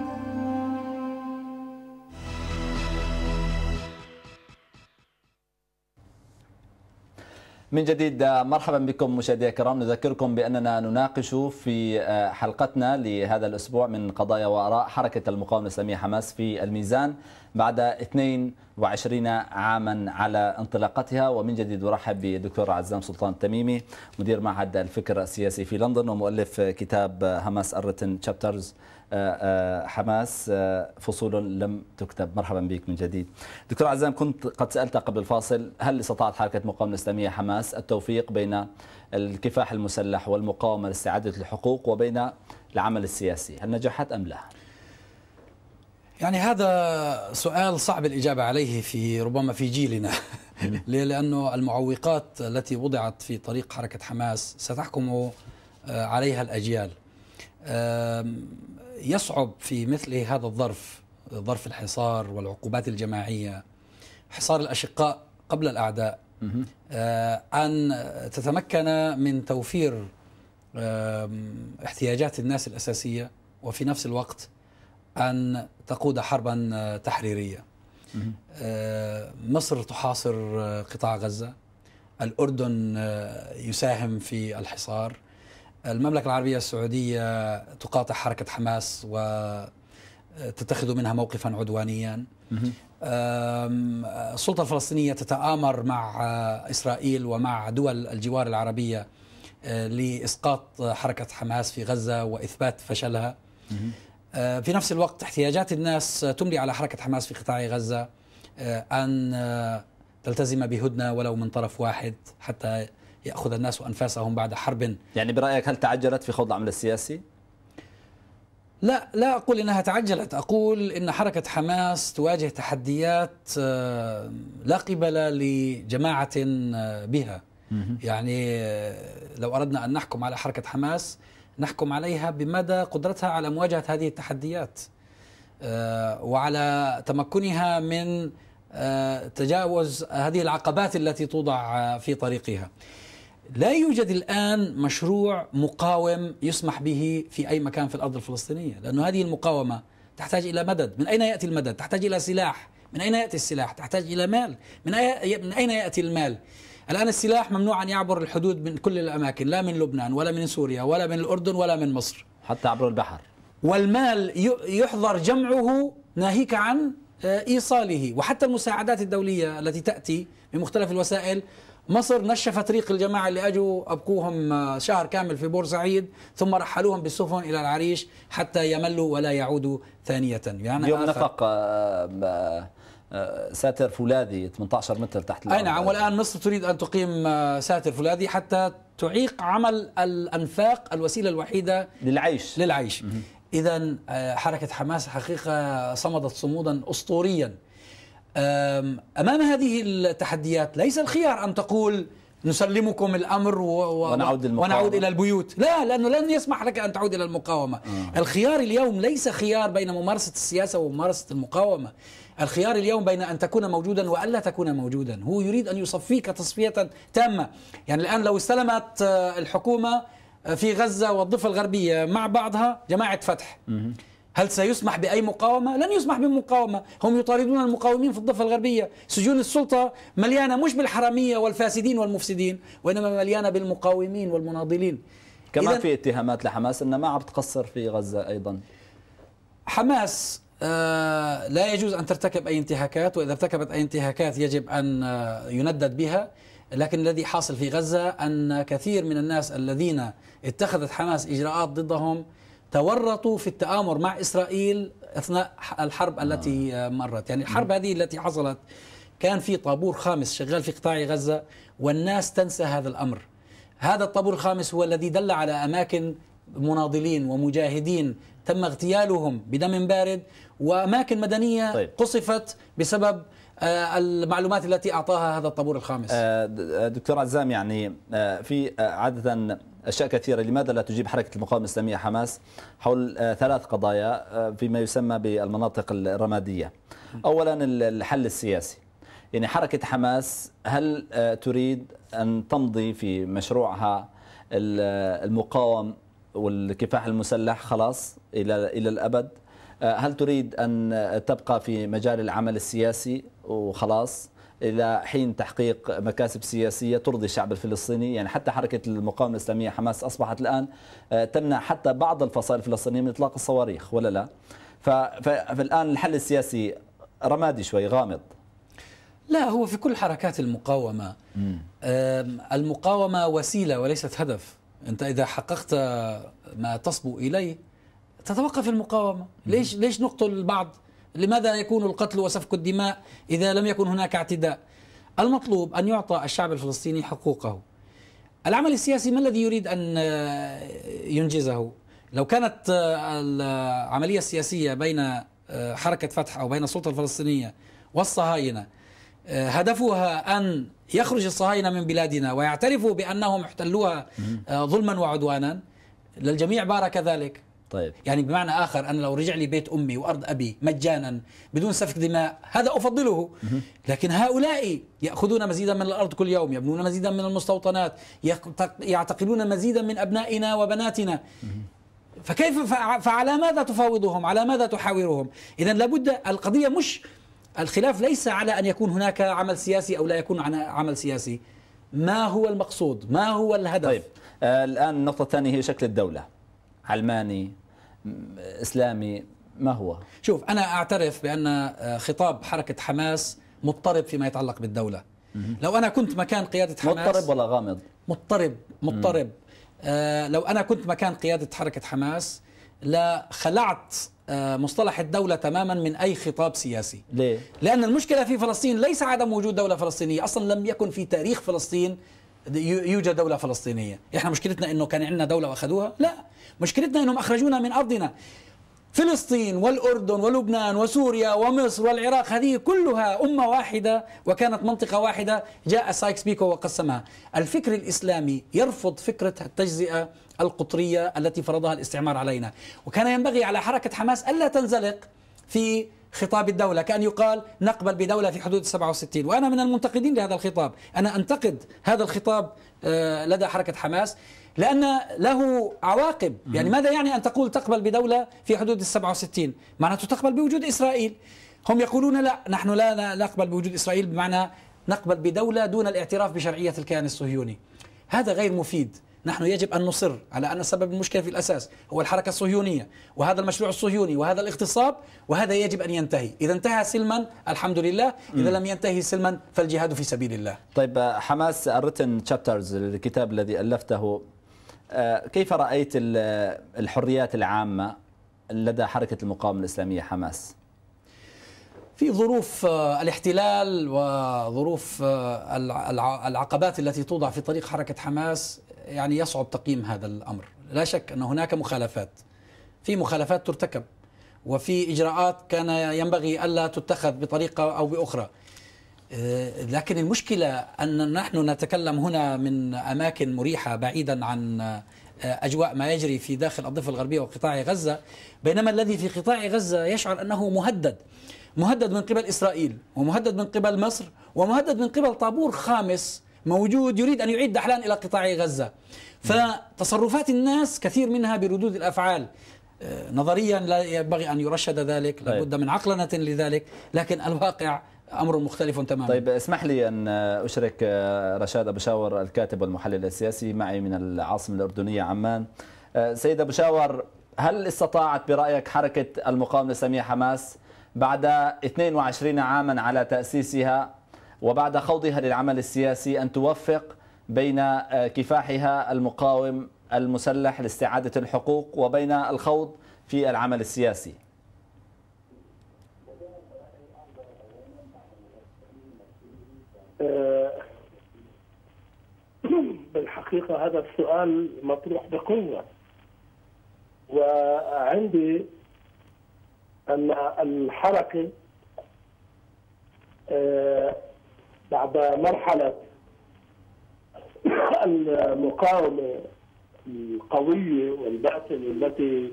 من جديد مرحبا بكم مشاهدينا الكرام نذكركم باننا نناقش في آه، حلقتنا لهذا الاسبوع من قضايا واراء حركه المقاومه الاسلاميه حماس في الميزان بعد 22 عاما على انطلاقتها ومن جديد ارحب بالدكتور عزام سلطان التميمي مدير معهد الفكر السياسي في لندن ومؤلف كتاب حماس الريتن تشابترز آه، آه، حماس آه، فصول لم تكتب مرحبا بك من جديد دكتور عزام كنت قد سألت قبل الفاصل هل استطاعت حركة مقاومة الإسلامية حماس التوفيق بين الكفاح المسلح والمقاومة لاستعادة الحقوق وبين العمل السياسي هل نجحت أم لا؟ يعني هذا سؤال صعب الإجابة عليه في ربما في جيلنا لأنه المعوقات التي وضعت في طريق حركة حماس ستحكم آه، عليها الأجيال يصعب في مثل هذا الظرف ظرف الحصار والعقوبات الجماعية حصار الأشقاء قبل الأعداء آه، أن تتمكن من توفير احتياجات الناس الأساسية وفي نفس الوقت أن تقود حربا آه، تحريرية آه، مصر تحاصر آه، قطاع غزة الأردن يساهم في الحصار المملكة العربية السعودية تقاطع حركة حماس وتتخذ منها موقفا عدوانيا السلطة الفلسطينية تتآمر مع إسرائيل ومع دول الجوار العربية لإسقاط حركة حماس في غزة وإثبات فشلها آه، في نفس الوقت احتياجات الناس تملي على حركة حماس في قطاع غزة آه، أن آه، تلتزم بهدنة ولو من طرف واحد حتى يأخذ الناس أنفاسهم بعد حرب يعني برأيك هل تعجلت في خوض العمل السياسي؟ لا لا أقول إنها تعجلت أقول إن حركة حماس تواجه تحديات لا قبل لجماعة بها يعني لو أردنا أن نحكم على حركة حماس نحكم عليها بمدى قدرتها على مواجهه هذه التحديات آه، وعلى تمكنها من آه، تجاوز هذه العقبات التي توضع في طريقها. لا يوجد الان مشروع مقاوم يسمح به في اي مكان في الارض الفلسطينيه، لانه هذه المقاومه تحتاج الى مدد، من اين ياتي المدد؟ تحتاج الى سلاح، من اين ياتي السلاح؟ تحتاج الى مال، من اين ياتي المال؟ الآن السلاح ممنوع أن يعبر الحدود من كل الأماكن لا من لبنان ولا من سوريا ولا من الأردن ولا من مصر حتى عبر البحر والمال يحظر جمعه ناهيك عن آه، إيصاله وحتى المساعدات الدولية التي تأتي بمختلف الوسائل مصر نشفت ريق الجماعة اللي أجوا أبقوهم آه، شهر كامل في بورسعيد ثم رحلوهم بالسفن إلى العريش حتى يملوا ولا يعودوا ثانية يعني اليوم نفق آه، آه، ساتر فولاذي 18 متر تحت الارض اي نعم والان مصر تريد ان تقيم آه، ساتر فولاذي حتى تعيق عمل الانفاق الوسيله الوحيده للعيش للعيش اذا آه، حركه حماس حقيقه صمدت صمودا اسطوريا امام هذه التحديات ليس الخيار ان تقول نسلمكم الامر و... و... ونعود, المقاومة. ونعود الى البيوت لا لانه لن يسمح لك ان تعود الى المقاومه الخيار اليوم ليس خيار بين ممارسه السياسه وممارسه المقاومه الخيار اليوم بين أن تكون موجودا وألا تكون موجودا هو يريد أن يصفيك تصفية تامة يعني الآن لو استلمت آه، الحكومة آه، في غزة والضفة الغربية مع بعضها جماعة فتح هل سيسمح بأي مقاومة؟ لن يسمح بمقاومة هم يطاردون المقاومين في الضفة الغربية سجون السلطة مليانة مش بالحرامية والفاسدين والمفسدين وإنما مليانة بالمقاومين والمناضلين كما في اتهامات لحماس أنها ما عم تقصر في غزة أيضا حماس آه، لا يجوز أن ترتكب أي انتهاكات وإذا ارتكبت أي انتهاكات يجب أن آه، يندد بها لكن الذي حاصل في غزة أن كثير من الناس الذين اتخذت حماس إجراءات ضدهم تورطوا في التآمر مع إسرائيل أثناء الحرب التي نعم. آه، مرت يعني نعم. الحرب هذه التي حصلت كان في طابور خامس شغال في قطاع غزة والناس تنسى هذا الأمر هذا الطابور الخامس هو الذي دل على أماكن مناضلين ومجاهدين تم اغتيالهم بدم بارد وأماكن مدنية طيب. قصفت بسبب آه، المعلومات التي أعطاها هذا الطابور الخامس آه، آه، دكتور عزام يعني في عادة أشياء كثيرة لماذا لا تجيب حركة المقاومة الإسلامية حماس حول ثلاث قضايا فيما يسمى بالمناطق الرمادية أولا الحل السياسي يعني حركة حماس هل تريد أن تمضي في مشروعها المقاوم والكفاح المسلح خلاص إلى إلى الأبد آه، هل تريد أن تبقى في مجال العمل السياسي وخلاص إلى حين تحقيق مكاسب سياسية ترضي الشعب الفلسطيني يعني حتى حركة المقاومة الإسلامية حماس أصبحت الآن آه، تمنع حتى بعض الفصائل الفلسطينية من إطلاق الصواريخ ولا لا فالآن الحل السياسي رمادي شوي غامض لا هو في كل حركات المقاومة المقاومة وسيلة وليست هدف أنت إذا حققت ما تصبو إليه تتوقف المقاومة ليش, ليش نقتل البعض لماذا يكون القتل وسفك الدماء إذا لم يكن هناك اعتداء المطلوب أن يعطى الشعب الفلسطيني حقوقه العمل السياسي ما الذي يريد أن آه، ينجزه لو كانت آه، العملية السياسية بين آه، حركة فتح أو بين السلطة الفلسطينية والصهاينة آه، هدفها أن يخرج الصهاينة من بلادنا ويعترفوا بأنهم احتلوها آه، ظلما وعدوانا للجميع بارك ذلك طيب يعني بمعنى آخر أنا لو رجع لي بيت أمي وأرض أبي مجانا بدون سفك دماء هذا أفضله لكن هؤلاء يأخذون مزيدا من الأرض كل يوم يبنون مزيدا من المستوطنات يعتقلون مزيدا من أبنائنا وبناتنا فكيف فعلى ماذا تفاوضهم على ماذا تحاورهم إذا لابد القضية مش الخلاف ليس على أن يكون هناك عمل سياسي أو لا يكون عمل سياسي ما هو المقصود ما هو الهدف طيب آه الآن النقطة الثانية هي شكل الدولة علماني إسلامي ما هو شوف أنا أعترف بأن آه، خطاب حركة حماس مضطرب فيما يتعلق بالدولة لو أنا كنت مكان قيادة حماس مضطرب ولا غامض مضطرب مضطرب آه لو أنا كنت مكان قيادة حركة حماس لا خلعت آه، مصطلح الدولة تماما من أي خطاب سياسي ليه؟ لأن المشكلة في فلسطين ليس عدم وجود دولة فلسطينية أصلا لم يكن في تاريخ فلسطين يوجد دولة فلسطينية إحنا مشكلتنا أنه كان عندنا دولة وأخذوها لا مشكلتنا أنهم أخرجونا من أرضنا فلسطين والأردن ولبنان وسوريا ومصر والعراق هذه كلها أمة واحدة وكانت منطقة واحدة جاء سايكس بيكو وقسمها الفكر الإسلامي يرفض فكرة التجزئة القطرية التي فرضها الاستعمار علينا وكان ينبغي على حركة حماس ألا تنزلق في خطاب الدولة كأن يقال نقبل بدولة في حدود 67 وأنا من المنتقدين لهذا الخطاب أنا أنتقد هذا الخطاب آه، لدى حركة حماس لأن له عواقب يعني ماذا يعني أن تقول تقبل بدولة في حدود 67 معناته تقبل بوجود إسرائيل هم يقولون لا نحن لا نقبل بوجود إسرائيل بمعنى نقبل بدولة دون الاعتراف بشرعية الكيان الصهيوني هذا غير مفيد نحن يجب أن نصر على أن سبب المشكلة في الأساس هو الحركة الصهيونية وهذا المشروع الصهيوني وهذا الاغتصاب وهذا يجب أن ينتهي إذا انتهى سلما الحمد لله إذا لم ينتهي سلما فالجهاد في سبيل الله طيب آه، حماس الريتن آه، تشابترز الكتاب الذي ألفته آه، كيف رأيت الحريات العامة لدى حركة المقاومة الإسلامية حماس؟ في ظروف الاحتلال وظروف العقبات التي توضع في طريق حركة حماس يعني يصعب تقييم هذا الامر لا شك ان هناك مخالفات في مخالفات ترتكب وفي اجراءات كان ينبغي الا تتخذ بطريقه او باخرى آه، لكن المشكله ان نحن نتكلم هنا من اماكن مريحه بعيدا عن آه، اجواء ما يجري في داخل الضفه الغربيه وقطاع غزه بينما الذي في قطاع غزه يشعر انه مهدد مهدد من قبل اسرائيل ومهدد من قبل مصر ومهدد من قبل طابور خامس موجود يريد أن يعيد دحلان إلى قطاع غزة فتصرفات الناس كثير منها بردود الأفعال آه، نظريا لا ينبغي أن يرشد ذلك لابد طيب. من عقلنة لذلك لكن الواقع امر مختلف تماما طيب اسمح لي ان اشرك آه، رشاد ابو شاور الكاتب والمحلل السياسي معي من العاصمه الاردنيه عمان آه، سيد ابو شاور هل استطاعت برايك حركه المقاومه الاسلاميه حماس بعد 22 عاما على تاسيسها وبعد خوضها للعمل السياسي أن توفق بين آه، كفاحها المقاوم المسلح لاستعادة الحقوق وبين الخوض في العمل السياسي آه، بالحقيقة هذا السؤال مطروح بقوة وعندي أن الحركة آه، بعد مرحلة المقاومة القوية والبعثة التي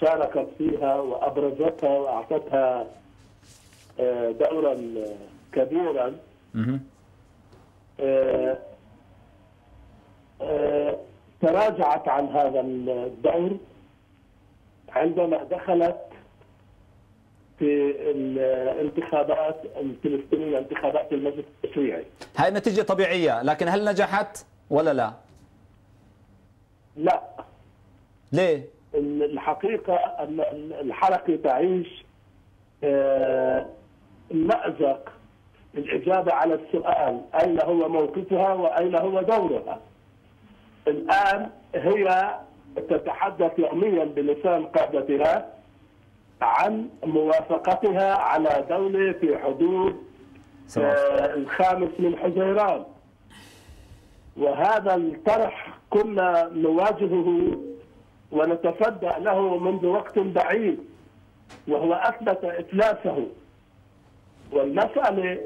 شاركت فيها وأبرزتها وأعطتها آه، دورا كبيرا آه، آه، تراجعت عن هذا الدور عندما دخلت في الانتخابات الفلسطينيه انتخابات المجلس التشريعي هاي نتيجه طبيعيه لكن هل نجحت ولا لا لا ليه الحقيقه ان الحركه تعيش آه، مأزق الإجابة على السؤال أين هو موقفها وأين هو دورها الآن هي تتحدث يوميا بلسان قادتها عن موافقتها على دولة في حدود آه، الخامس من حزيران وهذا الطرح كنا نواجهه ونتفدى له منذ وقت بعيد وهو اثبت افلاسه والمساله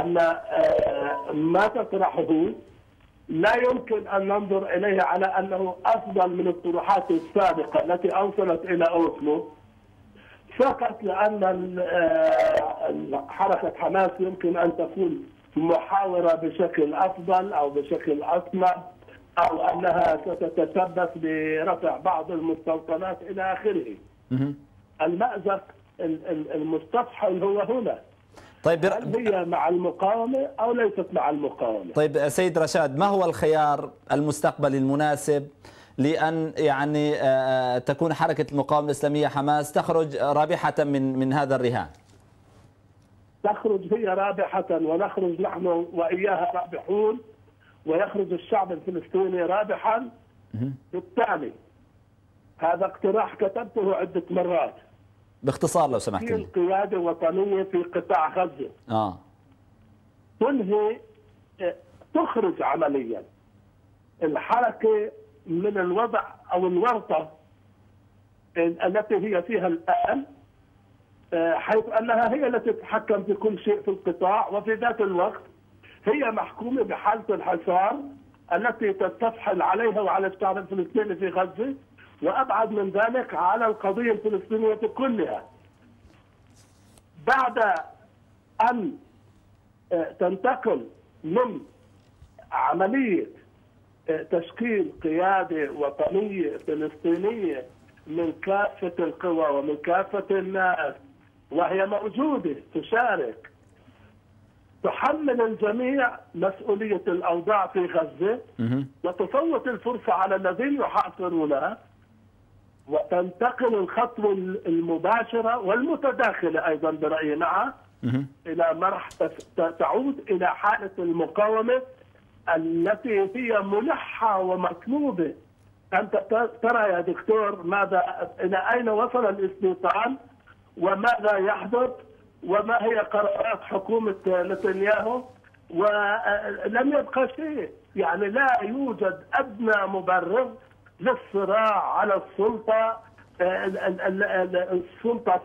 ان آه، ما تطرحه لا يمكن ان ننظر اليه على انه افضل من الطروحات السابقه التي اوصلت الى اوسلو فقط لان آه، حركه حماس يمكن ان تكون محاوره بشكل افضل او بشكل اسمع او انها ستتسبب برفع بعض المستوطنات الى اخره. المازق المستفحل هو هنا. طيب هل هي مع المقاومه او ليست مع المقاومه؟ طيب سيد رشاد ما هو الخيار المستقبلي المناسب؟ لأن يعني آه، آه، تكون حركة المقاومة الإسلامية حماس تخرج رابحة من من هذا الرهان تخرج هي رابحة ونخرج نحن وإياها رابحون ويخرج الشعب الفلسطيني رابحا بالتالي هذا اقتراح كتبته عدة مرات باختصار لو سمحت لي قيادة وطنية في قطاع غزة آه. تنهي آه، تخرج عمليا الحركة من الوضع او الورطه التي هي فيها الان آه، حيث انها هي التي تتحكم في كل شيء في القطاع وفي ذات الوقت هي محكومه بحاله الحصار التي تستفحل عليها وعلى الشعب الفلسطيني في غزه وابعد من ذلك على القضيه الفلسطينيه كلها. بعد ان آه، تنتقل من عمليه تشكيل قياده وطنيه فلسطينيه من كافه القوى ومن كافه الناس وهي موجوده تشارك تحمل الجميع مسؤوليه الاوضاع في غزه وتفوت الفرصه على الذين يحاصرونها وتنتقل الخطوه المباشره والمتداخله ايضا برايي معها الى مرحلة تعود الى حاله المقاومه التي هي ملحة ومكنوبة أنت ترى يا دكتور ماذا إلى أين وصل الاستيطان وماذا يحدث وما هي قرارات حكومة نتنياهو ولم يبقى شيء يعني لا يوجد أدنى مبرر للصراع على السلطة السلطة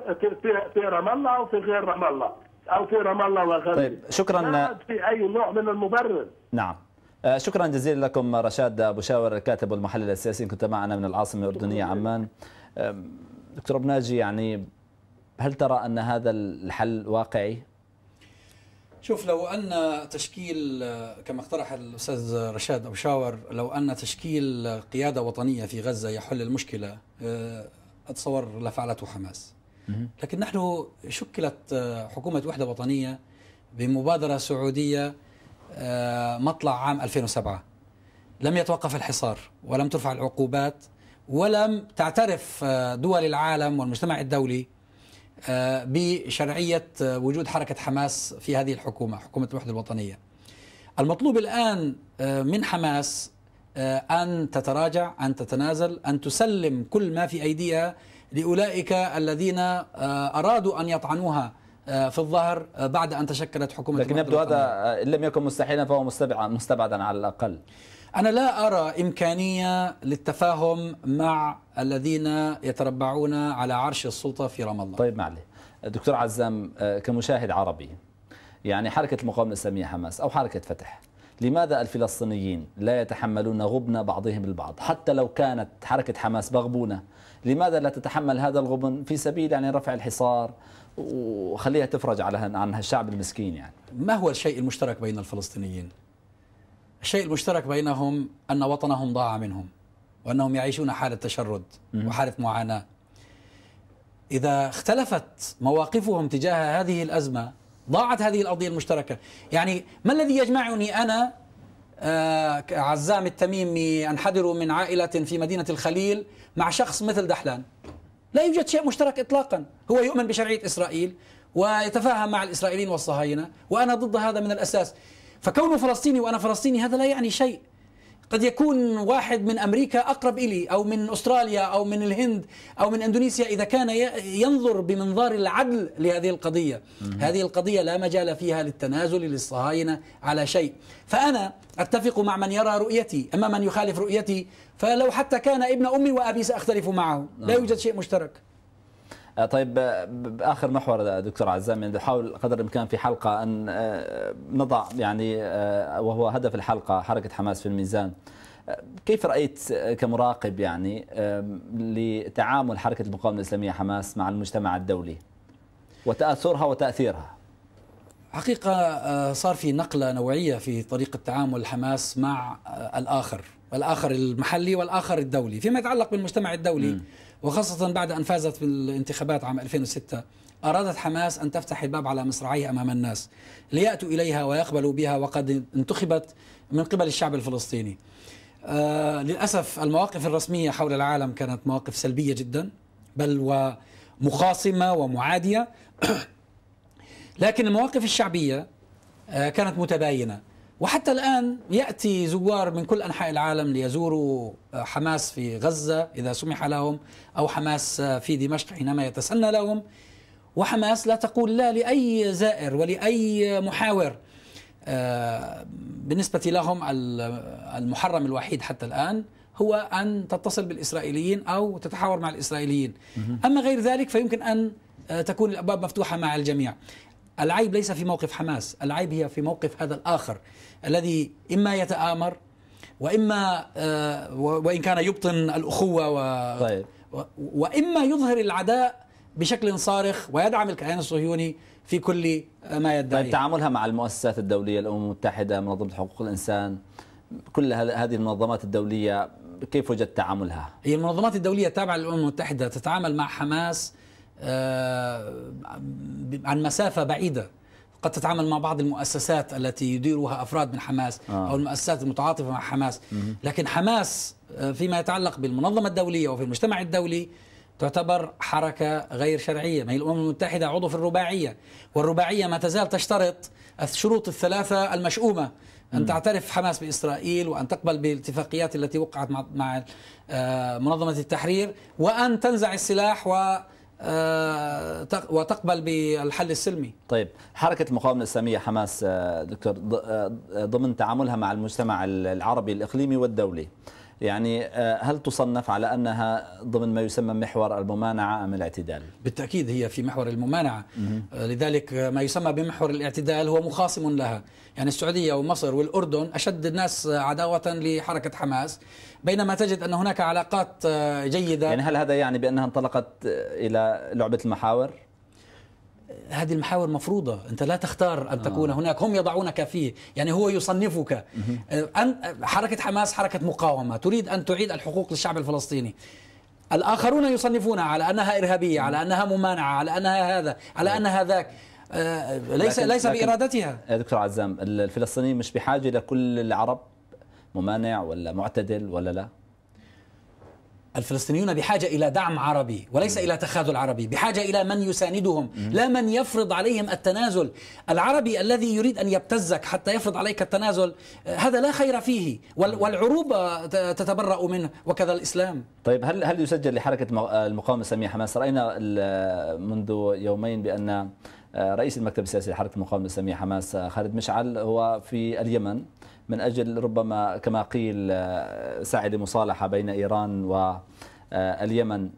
في رام الله أو في غير رام الله أو في رام الله وغيره طيب شكرا لا في أي نوع من المبرر نعم آه، شكرا جزيلا لكم رشاد ابو شاور الكاتب والمحلل السياسي كنت معنا من العاصمه الاردنيه عمان دكتور بناجي يعني هل ترى ان هذا الحل واقعي شوف لو ان تشكيل كما اقترح الاستاذ رشاد ابو شاور لو ان تشكيل قياده وطنيه في غزه يحل المشكله آه، اتصور لفعلته حماس لكن نحن شكلت آه، حكومه وحده وطنيه بمبادره سعوديه آه، مطلع عام 2007 لم يتوقف الحصار ولم ترفع العقوبات ولم تعترف آه، دول العالم والمجتمع الدولي آه، بشرعية وجود حركة حماس في هذه الحكومة حكومة الوحدة الوطنية المطلوب الآن من حماس أن تتراجع أن تتنازل أن تسلم كل ما في أيديها لأولئك الذين أرادوا أن يطعنوها آه، في الظهر آه، بعد أن تشكلت حكومة لكن يبدو هذا آه، إن لم يكن مستحيلا فهو مستبعدا مستبعدا على الأقل أنا لا أرى إمكانية للتفاهم مع الذين يتربعون على عرش السلطة في رام الله طيب معلي دكتور عزام كمشاهد عربي يعني حركة المقاومة الإسلامية حماس أو حركة فتح لماذا الفلسطينيين لا يتحملون غبن بعضهم البعض حتى لو كانت حركة حماس مغبونة لماذا لا تتحمل هذا الغبن في سبيل يعني رفع الحصار وخليها تفرج على عن هالشعب المسكين يعني ما هو الشيء المشترك بين الفلسطينيين؟ الشيء المشترك بينهم أن وطنهم ضاع منهم وأنهم يعيشون حالة تشرد وحالة معاناة إذا اختلفت مواقفهم تجاه هذه الأزمة ضاعت هذه الأرضية المشتركة يعني ما الذي يجمعني أنا آه، عزام التميمي أنحدر من عائلة في مدينة الخليل مع شخص مثل دحلان لا يوجد شيء مشترك إطلاقا هو يؤمن بشرعية إسرائيل ويتفاهم مع الإسرائيليين والصهاينة وأنا ضد هذا من الأساس فكونه فلسطيني وأنا فلسطيني هذا لا يعني شيء قد يكون واحد من أمريكا أقرب إلي أو من أستراليا أو من الهند أو من أندونيسيا إذا كان ينظر بمنظار العدل لهذه القضية هذه القضية لا مجال فيها للتنازل للصهاينة على شيء فأنا أتفق مع من يرى رؤيتي أما من يخالف رؤيتي فلو حتى كان ابن أمي وأبي سأختلف معه لا نعم. يوجد شيء مشترك آه، طيب آه، باخر محور آه، دكتور عزام يعني نحاول قدر الامكان في حلقه ان نضع يعني وهو هدف الحلقه حركه حماس في الميزان كيف رايت كمراقب يعني لتعامل حركه المقاومه الاسلاميه حماس مع المجتمع الدولي وتاثرها وتاثيرها حقيقة صار في نقلة نوعية في طريقة تعامل حماس مع الآخر الآخر المحلي والآخر الدولي فيما يتعلق بالمجتمع الدولي م. وخاصة بعد أن فازت بالانتخابات عام 2006 أرادت حماس أن تفتح الباب على مصراعيه أمام الناس ليأتوا إليها ويقبلوا بها وقد انتخبت من قبل الشعب الفلسطيني آه للأسف المواقف الرسمية حول العالم كانت مواقف سلبية جدا بل ومخاصمة ومعادية لكن المواقف الشعبية آه كانت متباينة وحتى الآن يأتي زوار من كل أنحاء العالم ليزوروا آه، حماس في غزة إذا سمح لهم أو حماس آه، في دمشق حينما يتسنى لهم وحماس لا تقول لا لأي زائر ولأي محاور آه، بالنسبة لهم المحرم الوحيد حتى الآن هو أن تتصل بالإسرائيليين أو تتحاور مع الإسرائيليين أما غير ذلك فيمكن أن تكون الأبواب مفتوحة مع الجميع العيب ليس في موقف حماس العيب هي في موقف هذا الآخر الذي إما يتآمر وإما آه، وإن كان يبطن الأخوة و طيب. وإما يظهر العداء بشكل صارخ ويدعم الكيان الصهيوني في كل آه، ما يدعي طيب تعاملها مع المؤسسات الدولية الأمم المتحدة منظمة حقوق الإنسان كل هذه المنظمات الدولية كيف وجدت تعاملها؟ هي المنظمات الدولية التابعة للأمم المتحدة تتعامل مع حماس آه، عن مسافة بعيدة قد تتعامل مع بعض المؤسسات التي يديرها أفراد من حماس آه. أو المؤسسات المتعاطفة مع حماس لكن حماس آه، فيما يتعلق بالمنظمة الدولية وفي المجتمع الدولي تعتبر حركة غير شرعية ما هي الأمم المتحدة عضو في الرباعية والرباعية ما تزال تشترط الشروط الثلاثة المشؤومة أن تعترف حماس بإسرائيل وأن تقبل بالاتفاقيات التي وقعت مع منظمة التحرير وأن تنزع السلاح و آه، وتقبل بالحل السلمي طيب حركة المقاومة الإسلامية حماس آه، دكتور آه، ضمن تعاملها مع المجتمع العربي الإقليمي والدولي يعني آه، هل تصنف على أنها ضمن ما يسمى محور الممانعة أم الاعتدال؟ بالتأكيد هي في محور الممانعة آه، لذلك آه، ما يسمى بمحور الاعتدال هو مخاصم لها يعني السعودية ومصر والأردن أشد الناس عداوة لحركة حماس بينما تجد أن هناك علاقات جيدة يعني هل هذا يعني بأنها انطلقت إلى لعبة المحاور؟ هذه المحاور مفروضة أنت لا تختار أن تكون آه. هناك هم يضعونك فيه يعني هو يصنفك أن حركة حماس حركة مقاومة تريد أن تعيد الحقوق للشعب الفلسطيني الآخرون يصنفونها على أنها إرهابية على أنها ممانعة على أنها هذا على أنها ذاك آه، ليس لكن ليس بإرادتها آه، دكتور عزام الفلسطينيين مش بحاجة لكل العرب ممانع ولا معتدل ولا لا الفلسطينيون بحاجة إلى دعم عربي وليس م. إلى تخاذل عربي بحاجة إلى من يساندهم م. لا من يفرض عليهم التنازل العربي الذي يريد أن يبتزك حتى يفرض عليك التنازل آه، هذا لا خير فيه والعروبة تتبرأ منه وكذا الإسلام طيب هل هل يسجل لحركة آه، المقاومة السامية حماس رأينا آه، منذ يومين بأن رئيس المكتب السياسي لحركة المقاومة السامية حماس خالد مشعل هو في اليمن من أجل ربما كما قيل آه، سعي لمصالحة بين إيران و آه، اليمن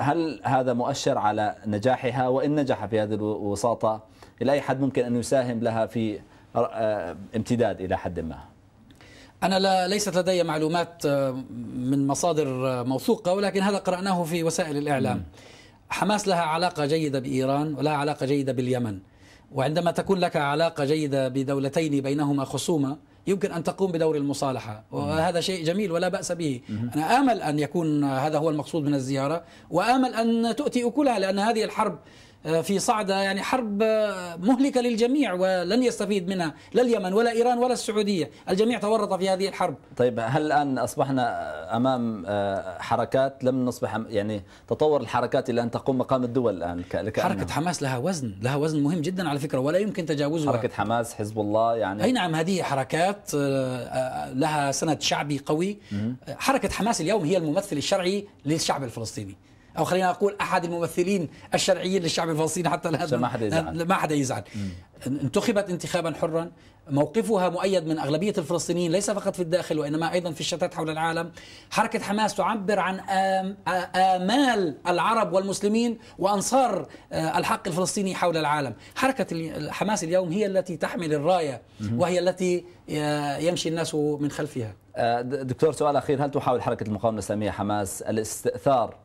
هل هذا مؤشر على نجاحها وإن نجح في هذه الوساطة إلى أي حد ممكن أن يساهم لها في آه، امتداد إلى حد ما أنا لا ليست لدي معلومات من مصادر موثوقة ولكن هذا قرأناه في وسائل الإعلام حماس لها علاقة جيدة بإيران ولها علاقة جيدة باليمن وعندما تكون لك علاقة جيدة بدولتين بينهما خصومة يمكن أن تقوم بدور المصالحة وهذا شيء جميل ولا بأس به أنا آمل أن يكون هذا هو المقصود من الزيارة وآمل أن تؤتي أكلها لأن هذه الحرب آه، في صعدة يعني حرب آه، مهلكة للجميع ولن يستفيد منها لا اليمن ولا إيران ولا السعودية الجميع تورط في هذه الحرب طيب هل الآن أصبحنا أمام آه، حركات لم نصبح يعني تطور الحركات إلى أن تقوم مقام الدول الآن حركة حماس لها وزن لها وزن مهم جدا على فكرة ولا يمكن تجاوزها حركة حماس حزب الله يعني أي نعم هذه حركات لها سند شعبي قوي حركة حماس اليوم هي الممثل الشرعي للشعب الفلسطيني او خلينا اقول احد الممثلين الشرعيين للشعب الفلسطيني حتى لا ما حدا يزعل ما حدا يزعل انتخبت انتخابا حرا موقفها مؤيد من أغلبية الفلسطينيين ليس فقط في الداخل وإنما أيضا في الشتات حول العالم حركة حماس تعبر عن آمال العرب والمسلمين وأنصار آه، الحق الفلسطيني حول العالم حركة حماس اليوم هي التي تحمل الراية وهي التي آه، يمشي الناس من خلفها آه، دكتور سؤال أخير هل تحاول حركة المقاومة الإسلامية حماس الاستئثار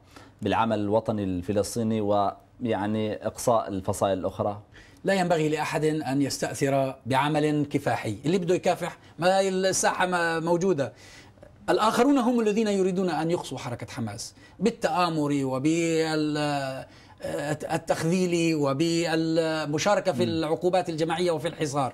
بالعمل الوطني الفلسطيني ويعني إقصاء الفصائل الأخرى؟ لا ينبغي لأحد أن يستأثر بعمل كفاحي اللي بده يكافح ما الساحة ما موجودة الآخرون هم الذين يريدون أن يقصوا حركة حماس بالتآمر وبال التخذيل وبالمشاركة في العقوبات الجماعية وفي الحصار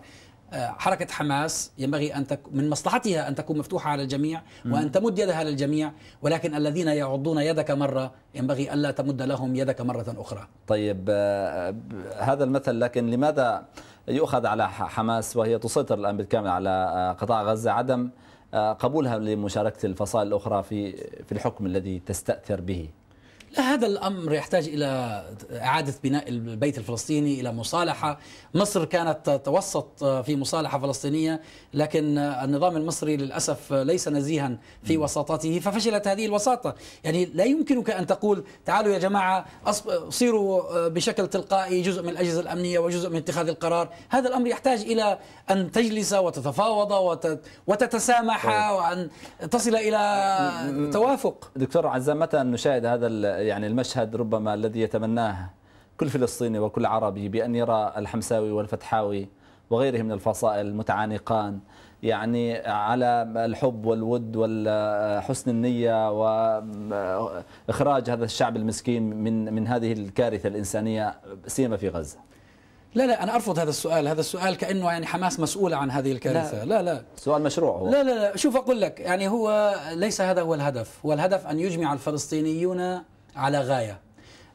آه، حركة حماس ينبغي أن تك من مصلحتها أن تكون مفتوحة على الجميع وأن تمد يدها للجميع ولكن الذين يعضون يدك مرة ينبغي ألا تمد لهم يدك مرة أخرى طيب آه، آه، هذا المثل لكن لماذا يؤخذ على حماس وهي تسيطر الآن بالكامل على قطاع غزة عدم قبولها لمشاركة الفصائل الأخرى في في الحكم الذي تستأثر به لا هذا الأمر يحتاج إلى إعادة بناء البيت الفلسطيني إلى مصالحة مصر كانت توسط في مصالحة فلسطينية لكن النظام المصري للأسف ليس نزيها في وساطته ففشلت هذه الوساطة يعني لا يمكنك أن تقول تعالوا يا جماعة صيروا بشكل تلقائي جزء من الأجهزة الأمنية وجزء من اتخاذ القرار هذا الأمر يحتاج إلى أن تجلس وتتفاوض وتتسامح طيب. وأن تصل إلى آه، آه، آه، توافق دكتور عزام متى نشاهد هذا يعني المشهد ربما الذي يتمناه كل فلسطيني وكل عربي بأن يرى الحمساوي والفتحاوي وغيره من الفصائل متعانقان يعني على الحب والود وحسن النية وإخراج هذا الشعب المسكين من من هذه الكارثة الإنسانية سيما في غزة لا لا أنا أرفض هذا السؤال هذا السؤال كأنه يعني حماس مسؤولة عن هذه الكارثة لا لا, لا. سؤال مشروع هو. لا لا لا شوف أقول لك يعني هو ليس هذا هو الهدف هو الهدف أن يجمع الفلسطينيون على غاية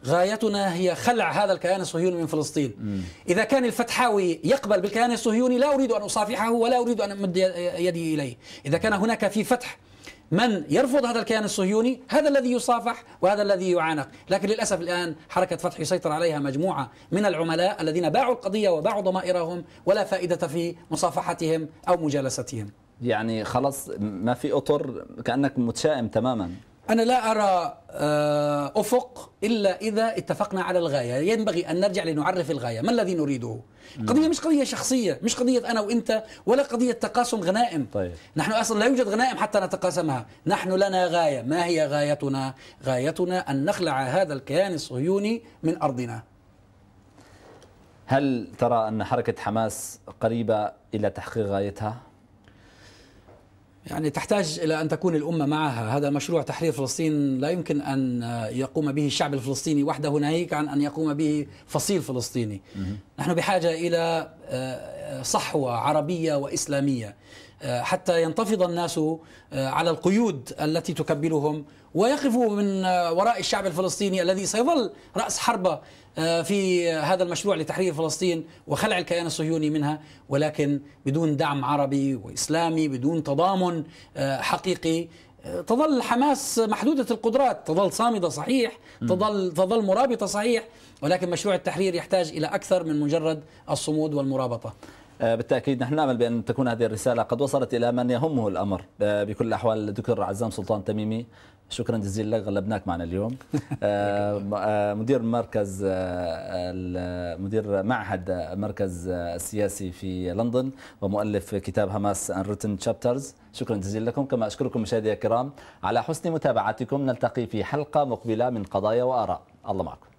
غايتنا هي خلع هذا الكيان الصهيوني من فلسطين إذا كان الفتحاوي يقبل بالكيان الصهيوني لا أريد أن أصافحه ولا أريد أن أمد يدي إليه إذا كان هناك في فتح من يرفض هذا الكيان الصهيوني هذا الذي يصافح وهذا الذي يعانق لكن للأسف الآن حركة فتح يسيطر عليها مجموعة من العملاء الذين باعوا القضية وباعوا ضمائرهم ولا فائدة في مصافحتهم أو مجالستهم يعني خلاص ما في أطر كأنك متشائم تماما أنا لا أرى آه، أفق إلا إذا اتفقنا على الغاية ينبغي أن نرجع لنعرف الغاية ما الذي نريده نعم. قضية مش قضية شخصية مش قضية أنا وإنت ولا قضية تقاسم غنائم طيب. نحن أصلا لا يوجد غنائم حتى نتقاسمها نحن لنا غاية ما هي غايتنا غايتنا أن نخلع هذا الكيان الصهيوني من أرضنا هل ترى أن حركة حماس قريبة إلى تحقيق غايتها؟ يعني تحتاج إلى أن تكون الأمة معها هذا المشروع تحرير فلسطين لا يمكن أن يقوم به الشعب الفلسطيني وحده ناهيك عن أن يقوم به فصيل فلسطيني نحن بحاجة إلى آه، صحوة عربية وإسلامية آه، حتى ينتفض الناس آه، على القيود التي تكبلهم ويقفوا من وراء الشعب الفلسطيني الذي سيظل رأس حربة آه، في هذا المشروع لتحرير فلسطين وخلع الكيان الصهيوني منها ولكن بدون دعم عربي واسلامي بدون تضامن آه، حقيقي آه، تظل حماس محدودة القدرات تظل صامدة صحيح تظل, تظل مرابطة صحيح ولكن مشروع التحرير يحتاج إلى أكثر من مجرد الصمود والمرابطة بالتاكيد نحن نامل بان تكون هذه الرساله قد وصلت الى من يهمه الامر بكل الاحوال الدكتور عزام سلطان تميمي شكرا جزيلا لك غلبناك معنا اليوم آه، آه، مدير مركز آه، مدير معهد مركز السياسي في لندن ومؤلف كتاب هماس ان ريتن تشابترز شكرا جزيلا لكم كما اشكركم مشاهدي الكرام على حسن متابعتكم نلتقي في حلقه مقبله من قضايا واراء الله معكم